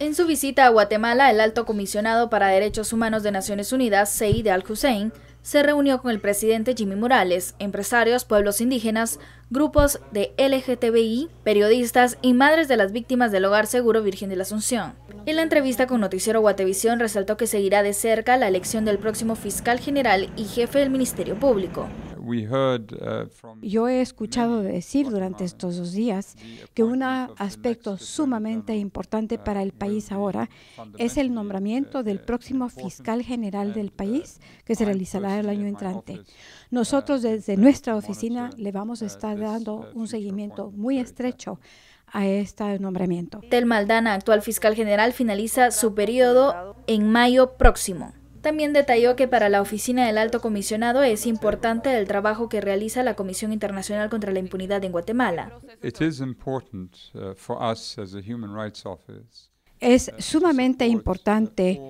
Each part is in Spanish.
En su visita a Guatemala, el alto comisionado para Derechos Humanos de Naciones Unidas, de al-Hussein, se reunió con el presidente Jimmy Morales, empresarios, pueblos indígenas, grupos de LGTBI, periodistas y madres de las víctimas del Hogar Seguro Virgen de la Asunción. En la entrevista con Noticiero Guatevisión resaltó que seguirá de cerca la elección del próximo fiscal general y jefe del Ministerio Público. Uh, Yo he escuchado decir durante estos dos días que un aspecto sumamente importante uh, para el país ahora es el uh, nombramiento del próximo fiscal general del país que se realizará el año entrante. Nosotros desde nuestra oficina le vamos a estar dando un seguimiento muy estrecho a este nombramiento. del Maldana, actual fiscal general, finaliza su periodo en mayo próximo. También detalló que para la Oficina del Alto Comisionado es importante el trabajo que realiza la Comisión Internacional contra la Impunidad en Guatemala. Uh, es sumamente importante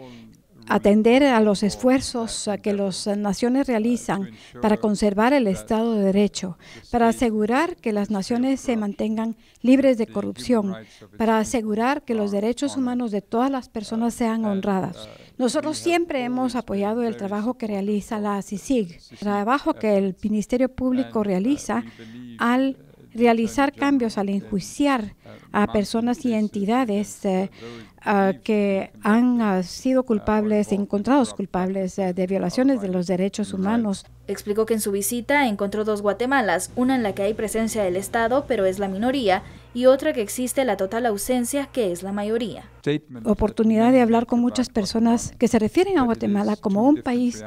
atender a los esfuerzos que las naciones realizan para conservar el Estado de Derecho, para asegurar que las naciones se mantengan libres de corrupción, para asegurar que los derechos humanos de todas las personas sean honradas. Nosotros siempre hemos apoyado el trabajo que realiza la CICIG, trabajo que el Ministerio Público realiza al realizar cambios, al enjuiciar a personas y entidades eh, que han sido culpables, encontrados culpables eh, de violaciones de los derechos humanos. Explicó que en su visita encontró dos Guatemalas, una en la que hay presencia del Estado, pero es la minoría, y otra que existe la total ausencia, que es la mayoría. Oportunidad de hablar con muchas personas que se refieren a Guatemala como un país,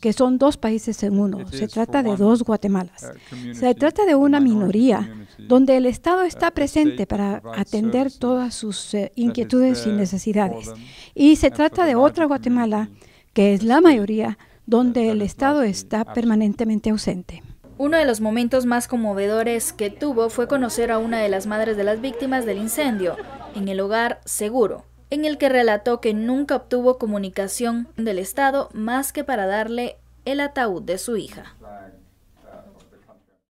que son dos países en uno. Uh, se trata de dos Guatemalas. Se trata de una minoría, donde el Estado está uh, presente para atender todas sus eh, inquietudes y necesidades. Y se trata de otra Guatemala, que es la mayoría, donde el Estado está permanentemente ausente. Uno de los momentos más conmovedores que tuvo fue conocer a una de las madres de las víctimas del incendio, en el hogar Seguro, en el que relató que nunca obtuvo comunicación del Estado más que para darle el ataúd de su hija.